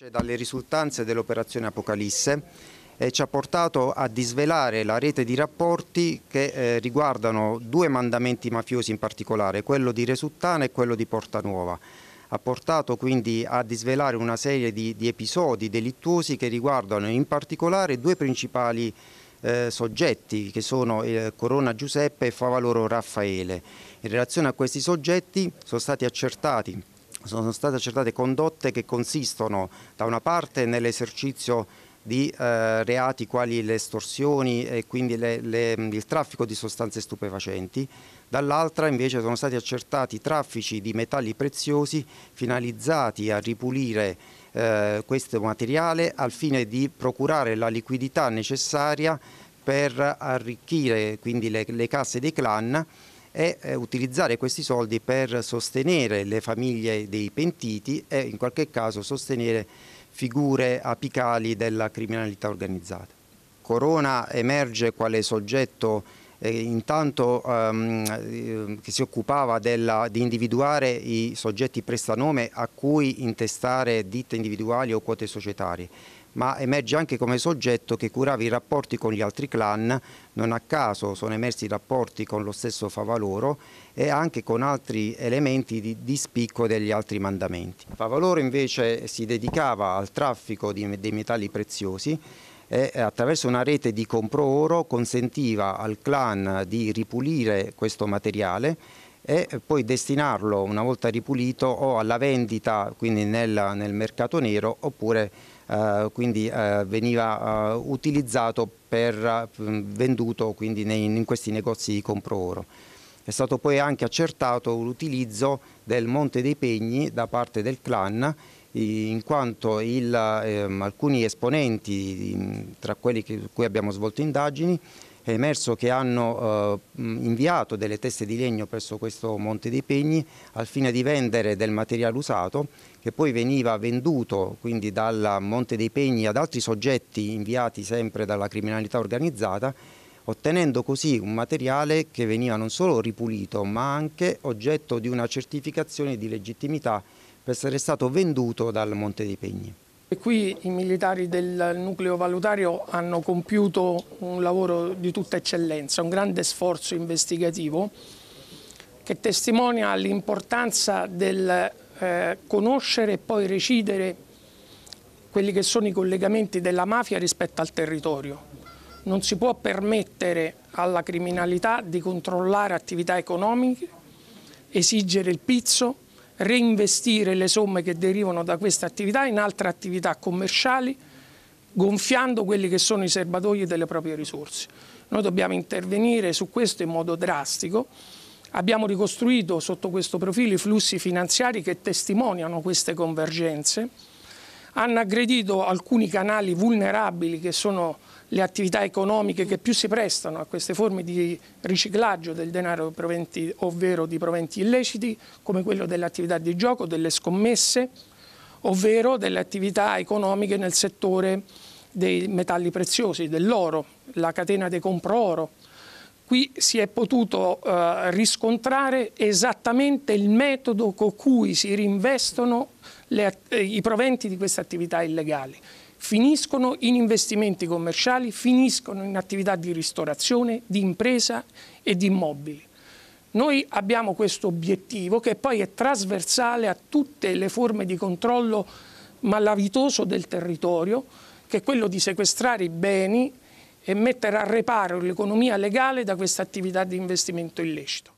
nasce dalle risultanze dell'operazione Apocalisse e ci ha portato a disvelare la rete di rapporti che eh, riguardano due mandamenti mafiosi in particolare, quello di Resuttana e quello di Porta Nuova. Ha portato quindi a disvelare una serie di, di episodi delittuosi che riguardano in particolare due principali eh, soggetti che sono eh, Corona Giuseppe e Favaloro Raffaele. In relazione a questi soggetti sono stati accertati sono state accertate condotte che consistono da una parte nell'esercizio di eh, reati quali le estorsioni e quindi le, le, il traffico di sostanze stupefacenti, dall'altra invece sono stati accertati traffici di metalli preziosi finalizzati a ripulire eh, questo materiale al fine di procurare la liquidità necessaria per arricchire quindi le, le casse dei clan e eh, utilizzare questi soldi per sostenere le famiglie dei pentiti e in qualche caso sostenere figure apicali della criminalità organizzata. Corona emerge quale soggetto eh, intanto ehm, ehm che si occupava della, di individuare i soggetti prestanome a cui intestare ditte individuali o quote societarie ma emerge anche come soggetto che curava i rapporti con gli altri clan, non a caso sono emersi i rapporti con lo stesso Favaloro e anche con altri elementi di, di spicco degli altri mandamenti. Favaloro invece si dedicava al traffico di, dei metalli preziosi e attraverso una rete di comprooro consentiva al clan di ripulire questo materiale e poi destinarlo una volta ripulito o alla vendita, quindi nel, nel mercato nero, oppure eh, quindi eh, veniva eh, utilizzato per mm, venduto quindi nei, in questi negozi di compro oro. È stato poi anche accertato l'utilizzo del Monte dei Pegni da parte del clan in quanto il, ehm, alcuni esponenti, mm, tra quelli che, cui abbiamo svolto indagini, è emerso che hanno eh, inviato delle teste di legno presso questo Monte dei Pegni al fine di vendere del materiale usato che poi veniva venduto quindi dal Monte dei Pegni ad altri soggetti inviati sempre dalla criminalità organizzata ottenendo così un materiale che veniva non solo ripulito ma anche oggetto di una certificazione di legittimità per essere stato venduto dal Monte dei Pegni. E qui i militari del nucleo valutario hanno compiuto un lavoro di tutta eccellenza, un grande sforzo investigativo che testimonia l'importanza del eh, conoscere e poi recidere quelli che sono i collegamenti della mafia rispetto al territorio. Non si può permettere alla criminalità di controllare attività economiche, esigere il pizzo reinvestire le somme che derivano da questa attività in altre attività commerciali, gonfiando quelli che sono i serbatoi delle proprie risorse. Noi dobbiamo intervenire su questo in modo drastico. Abbiamo ricostruito sotto questo profilo i flussi finanziari che testimoniano queste convergenze hanno aggredito alcuni canali vulnerabili che sono le attività economiche che più si prestano a queste forme di riciclaggio del denaro proventi, ovvero di proventi illeciti come quello delle attività di gioco, delle scommesse, ovvero delle attività economiche nel settore dei metalli preziosi, dell'oro, la catena dei compro oro qui si è potuto eh, riscontrare esattamente il metodo con cui si rinvestono le, eh, i proventi di queste attività illegali. Finiscono in investimenti commerciali, finiscono in attività di ristorazione, di impresa e di immobili. Noi abbiamo questo obiettivo che poi è trasversale a tutte le forme di controllo malavitoso del territorio, che è quello di sequestrare i beni e mettere a reparo l'economia legale da questa attività di investimento illecito.